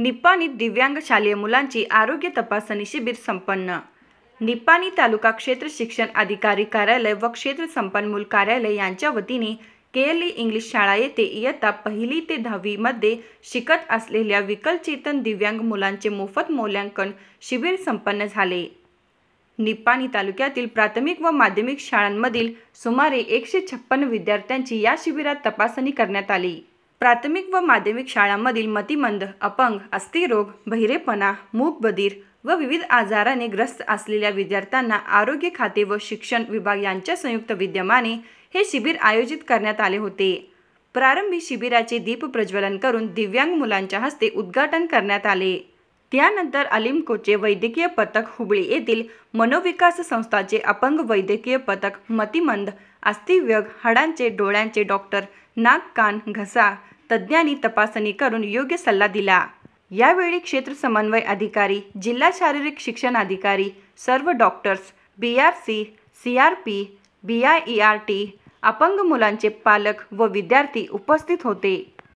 निपाणीत दिव्यांग शालेय मुलांची आरोग्य तपासणी शिबिर संपन्न निपाणी तालुका क्षेत्र शिक्षण अधिकारी कार्यालय व क्षेत्र संपन्मूल कार्यालय यांच्या वतीने केएलई इंग्लिश शाळा येथे इयत्ता पहिली ते दहावीमध्ये शिकत असलेल्या विकलचेतन दिव्यांग मुलांचे मोफत मूल्यांकन शिबिर संपन्न झाले निपाणी तालुक्यातील प्राथमिक व माध्यमिक शाळांमधील सुमारे एकशे छप्पन विद्यार्थ्यांची या शिबिरात तपासणी करण्यात आली प्राथमिक व माध्यमिक शाळांमधील मतिमंद अपंग अस्थिरोग बहिरेपणा मूकबधीर व विविध आजाराने ग्रस्त असलेल्या विद्यार्थ्यांना आरोग्य खाते व शिक्षण विभाग यांच्या संयुक्त विद्यमाने हे शिबिर आयोजित करण्यात आले होते प्रारंभी शिबिराचे दीप प्रज्वलन करून दिव्यांग मुलांच्या हस्ते उद्घाटन करण्यात आले त्यानंतर अलिमकोचे वैद्यकीय पथक हुबळी येथील मनोविकास संस्थाचे अपंग वैद्यकीय पथक मतिमंद अस्थिव्यग हाडांचे डोळ्यांचे डॉक्टर नाक कान घसा तज्ज्ञांनी तपासणी करून योग्य सल्ला दिला यावेळी क्षेत्र समन्वय अधिकारी जिल्हा शारीरिक शिक्षण अधिकारी सर्व doctors B R C C R P B I E R T अपंग मुलांचे पालक व विद्यार्थी उपस्थित होते